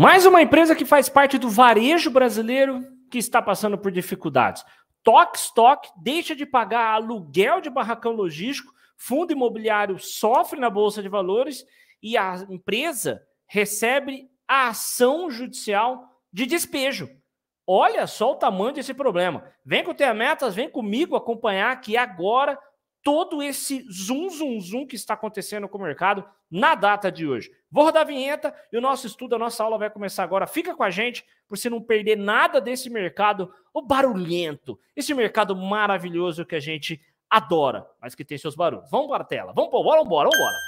Mais uma empresa que faz parte do varejo brasileiro que está passando por dificuldades. Tokstok deixa de pagar aluguel de barracão logístico, fundo imobiliário sofre na bolsa de valores e a empresa recebe a ação judicial de despejo. Olha só o tamanho desse problema. Vem com o Metas, vem comigo acompanhar que agora todo esse zoom, zoom, zoom que está acontecendo com o mercado na data de hoje. Vou rodar a vinheta e o nosso estudo, a nossa aula vai começar agora. Fica com a gente para você não perder nada desse mercado o barulhento, esse mercado maravilhoso que a gente adora, mas que tem seus barulhos. Vamos para a tela, vamos, bora, bora, bora.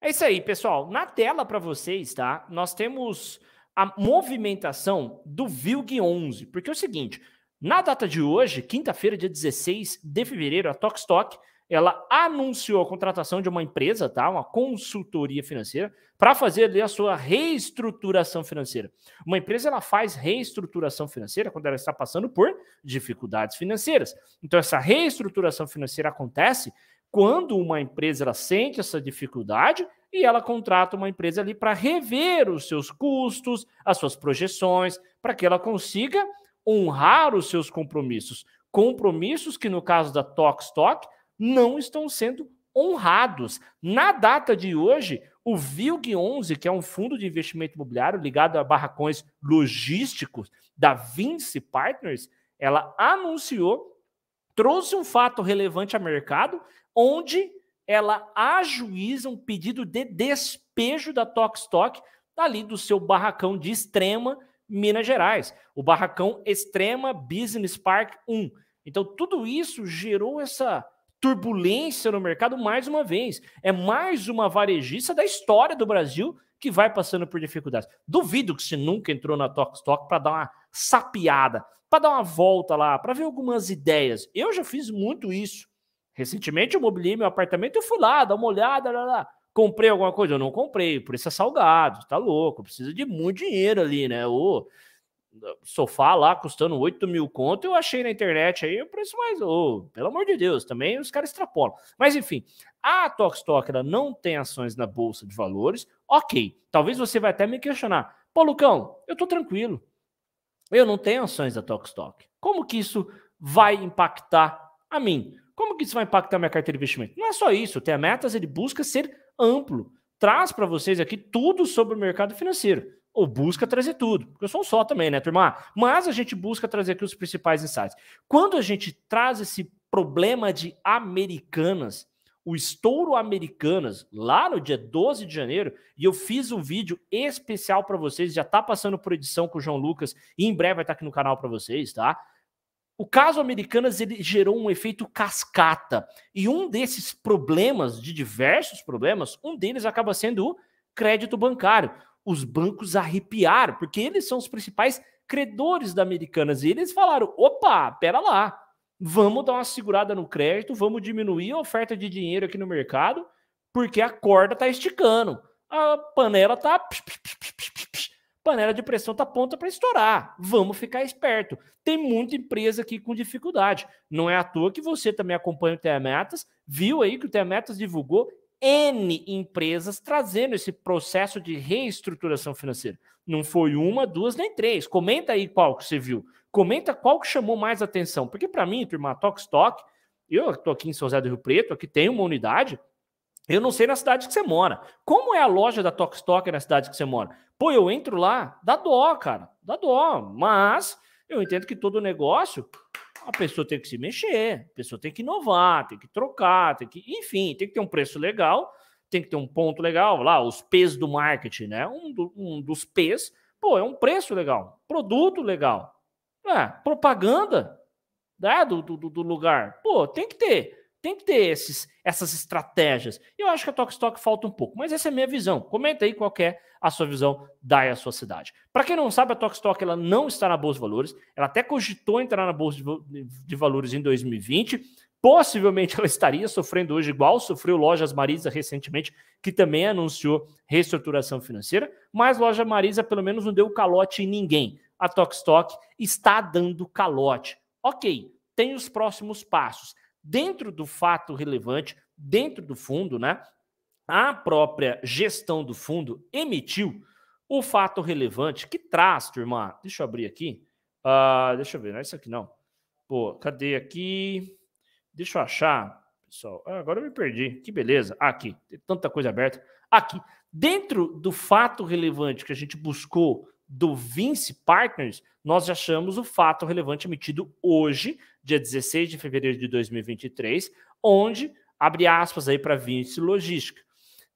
É isso aí, pessoal. Na tela para vocês, tá? Nós temos a movimentação do VILG11, porque é o seguinte, na data de hoje, quinta-feira, dia 16 de fevereiro, a Tokstok ela anunciou a contratação de uma empresa, tá? Uma consultoria financeira para fazer ali a sua reestruturação financeira. Uma empresa ela faz reestruturação financeira quando ela está passando por dificuldades financeiras. Então essa reestruturação financeira acontece quando uma empresa ela sente essa dificuldade e ela contrata uma empresa ali para rever os seus custos, as suas projeções, para que ela consiga honrar os seus compromissos. Compromissos que, no caso da Tokstok, não estão sendo honrados. Na data de hoje, o VILG 11, que é um fundo de investimento imobiliário ligado a barracões logísticos da Vinci Partners, ela anunciou, trouxe um fato relevante ao mercado, onde ela ajuiza um pedido de despejo da Tokstok ali do seu barracão de extrema Minas Gerais, o barracão Extrema Business Park 1. Então, tudo isso gerou essa turbulência no mercado mais uma vez. É mais uma varejista da história do Brasil que vai passando por dificuldades. Duvido que você nunca entrou na Talk para dar uma sapiada, para dar uma volta lá, para ver algumas ideias. Eu já fiz muito isso. Recentemente eu mobilei meu apartamento e fui lá, dar uma olhada, lá, lá. Comprei alguma coisa? Eu não comprei, por isso é salgado, tá louco, precisa de muito dinheiro ali, né? O sofá lá custando 8 mil conto, eu achei na internet aí o preço mais, ô, pelo amor de Deus, também os caras extrapolam. Mas enfim, a Tokstok ela não tem ações na Bolsa de Valores, ok, talvez você vai até me questionar, pô Lucão, eu tô tranquilo, eu não tenho ações da Tokstok, como que isso vai impactar a mim? Como que isso vai impactar minha carteira de investimento? Não é só isso, o metas ele busca ser amplo. Traz para vocês aqui tudo sobre o mercado financeiro. Ou busca trazer tudo, porque eu sou um só também, né, turma? Mas a gente busca trazer aqui os principais insights. Quando a gente traz esse problema de Americanas, o estouro Americanas, lá no dia 12 de janeiro, e eu fiz um vídeo especial para vocês, já está passando por edição com o João Lucas, e em breve vai estar tá aqui no canal para vocês, tá? O caso Americanas ele gerou um efeito cascata. E um desses problemas, de diversos problemas, um deles acaba sendo o crédito bancário. Os bancos arrepiaram, porque eles são os principais credores da Americanas. E eles falaram: opa, pera lá, vamos dar uma segurada no crédito, vamos diminuir a oferta de dinheiro aqui no mercado, porque a corda está esticando, a panela está panela de pressão tá pronta para estourar. Vamos ficar esperto. Tem muita empresa aqui com dificuldade. Não é à toa que você também acompanha o Metas, viu aí que o Metas divulgou N empresas trazendo esse processo de reestruturação financeira. Não foi uma, duas, nem três. Comenta aí qual que você viu. Comenta qual que chamou mais atenção. Porque para mim, turma, Tox Stock, eu estou aqui em São José do Rio Preto, aqui tem uma unidade, eu não sei na cidade que você mora. Como é a loja da Tokstok na cidade que você mora? Pô, eu entro lá, dá dó, cara, dá dó. Mas eu entendo que todo negócio a pessoa tem que se mexer, a pessoa tem que inovar, tem que trocar, tem que, enfim, tem que ter um preço legal, tem que ter um ponto legal, lá, os P's do marketing, né? Um, do, um dos P's, pô, é um preço legal, produto legal, é, propaganda né? do, do, do lugar, pô, tem que ter tem que ter esses, essas estratégias. eu acho que a Tokstok falta um pouco, mas essa é a minha visão. Comenta aí qual é a sua visão da sua cidade. Para quem não sabe, a Tokstok ela não está na Bolsa de Valores. Ela até cogitou entrar na Bolsa de Valores em 2020. Possivelmente ela estaria sofrendo hoje igual sofreu Lojas Marisa recentemente, que também anunciou reestruturação financeira, mas Loja Marisa pelo menos não deu calote em ninguém. A Tokstok está dando calote. Ok, tem os próximos passos dentro do fato relevante, dentro do fundo, né? A própria gestão do fundo emitiu o fato relevante que traz, turma. Deixa eu abrir aqui. Uh, deixa eu ver, não é isso aqui não. Pô, cadê aqui? Deixa eu achar, pessoal. Ah, agora eu me perdi. Que beleza. aqui, tem tanta coisa aberta. Aqui, dentro do fato relevante que a gente buscou do Vince Partners, nós achamos o fato relevante emitido hoje, dia 16 de fevereiro de 2023, onde, abre aspas aí para Vince Logística,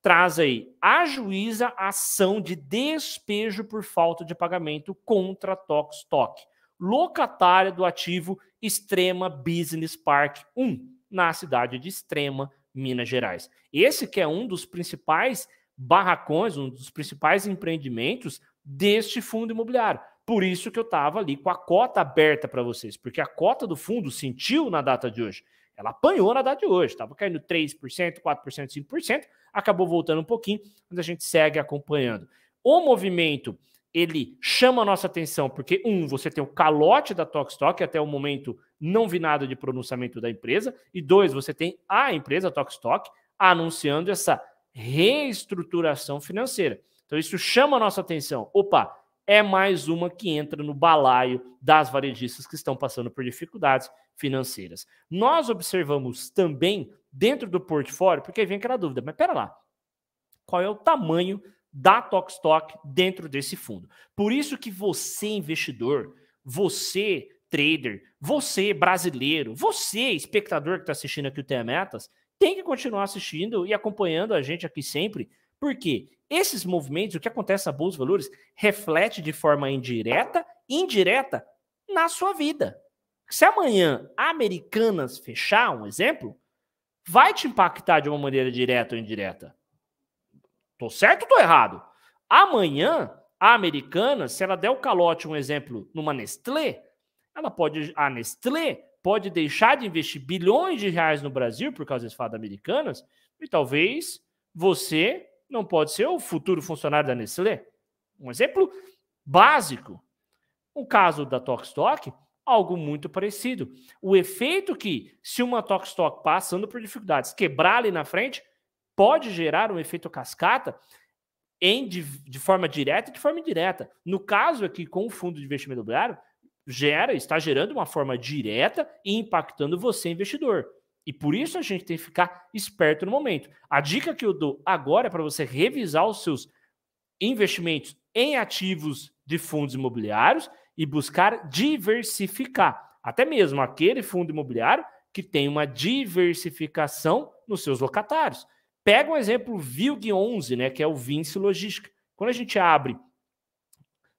traz aí, ajuiza ação de despejo por falta de pagamento contra Toxtoc, locatária do ativo Extrema Business Park 1, na cidade de Extrema, Minas Gerais. Esse que é um dos principais barracões, um dos principais empreendimentos deste fundo imobiliário. Por isso que eu estava ali com a cota aberta para vocês, porque a cota do fundo sentiu na data de hoje. Ela apanhou na data de hoje, estava caindo 3%, 4%, 5%, acabou voltando um pouquinho, mas a gente segue acompanhando. O movimento, ele chama a nossa atenção, porque, um, você tem o calote da Tokstok, até o momento não vi nada de pronunciamento da empresa, e dois, você tem a empresa Tokstok anunciando essa reestruturação financeira. Então isso chama a nossa atenção. Opa, é mais uma que entra no balaio das varejistas que estão passando por dificuldades financeiras. Nós observamos também dentro do portfólio, porque aí vem aquela dúvida, mas pera lá, qual é o tamanho da Tokstok dentro desse fundo? Por isso que você, investidor, você, trader, você, brasileiro, você, espectador que está assistindo aqui o Tem Metas, tem que continuar assistindo e acompanhando a gente aqui sempre, porque esses movimentos, o que acontece na Bolsa de Valores, reflete de forma indireta indireta na sua vida. Se amanhã a Americanas fechar, um exemplo, vai te impactar de uma maneira direta ou indireta. Tô certo ou tô errado? Amanhã, a Americanas, se ela der o calote, um exemplo, numa Nestlé, ela pode. A Nestlé pode deixar de investir bilhões de reais no Brasil por causa desse fato Americanas, e talvez você não pode ser o futuro funcionário da Nestlé. Um exemplo básico. O caso da Tokstok, algo muito parecido. O efeito que, se uma Tokstok passando por dificuldades, quebrar ali na frente, pode gerar um efeito cascata em, de, de forma direta e de forma indireta. No caso aqui, com o fundo de investimento imobiliário, gera, está gerando uma forma direta e impactando você, investidor. E por isso a gente tem que ficar esperto no momento. A dica que eu dou agora é para você revisar os seus investimentos em ativos de fundos imobiliários e buscar diversificar. Até mesmo aquele fundo imobiliário que tem uma diversificação nos seus locatários. Pega um exemplo VILG11, né, que é o Vinci Logística. Quando a gente abre...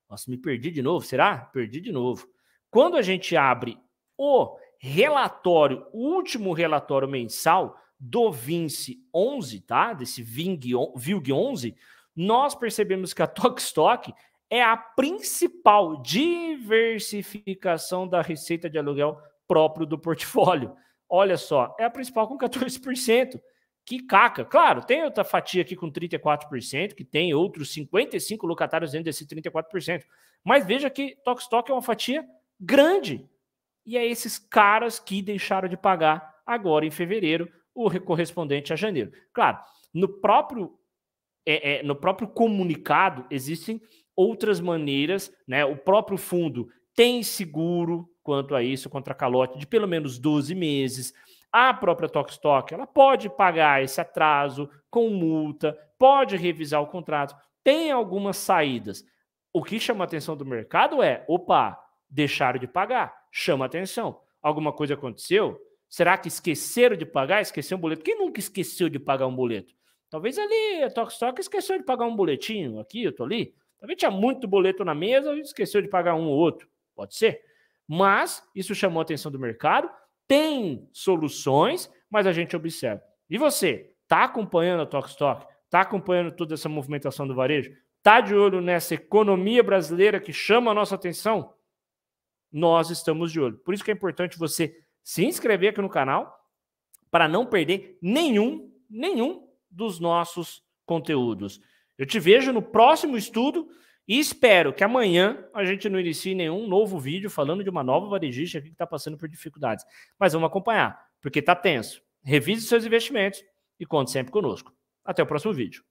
Nossa, me perdi de novo, será? Perdi de novo. Quando a gente abre o relatório, o último relatório mensal do Vince 11, tá? Desse Ving, VILG 11, nós percebemos que a Tokstok é a principal diversificação da receita de aluguel próprio do portfólio. Olha só, é a principal com 14%. Que caca! Claro, tem outra fatia aqui com 34%, que tem outros 55 locatários dentro desse 34%. Mas veja que Tokstok é uma fatia grande e é esses caras que deixaram de pagar agora em fevereiro o correspondente a janeiro. Claro, no próprio, é, é, no próprio comunicado existem outras maneiras, né? O próprio fundo tem seguro quanto a isso contra calote de pelo menos 12 meses. A própria Tokstok, ela pode pagar esse atraso com multa, pode revisar o contrato, tem algumas saídas. O que chama a atenção do mercado é, opa, deixaram de pagar. Chama atenção. Alguma coisa aconteceu? Será que esqueceram de pagar? Esqueceu um boleto? Quem nunca esqueceu de pagar um boleto? Talvez ali a Tox esqueceu de pagar um boletinho aqui, eu tô ali. Talvez tinha muito boleto na mesa e esqueceu de pagar um ou outro. Pode ser. Mas isso chamou a atenção do mercado. Tem soluções, mas a gente observa. E você, tá acompanhando a Tox Tá acompanhando toda essa movimentação do varejo? Tá de olho nessa economia brasileira que chama a nossa atenção? nós estamos de olho. Por isso que é importante você se inscrever aqui no canal para não perder nenhum, nenhum dos nossos conteúdos. Eu te vejo no próximo estudo e espero que amanhã a gente não inicie nenhum novo vídeo falando de uma nova varejista que está passando por dificuldades. Mas vamos acompanhar, porque está tenso. Revise seus investimentos e conte sempre conosco. Até o próximo vídeo.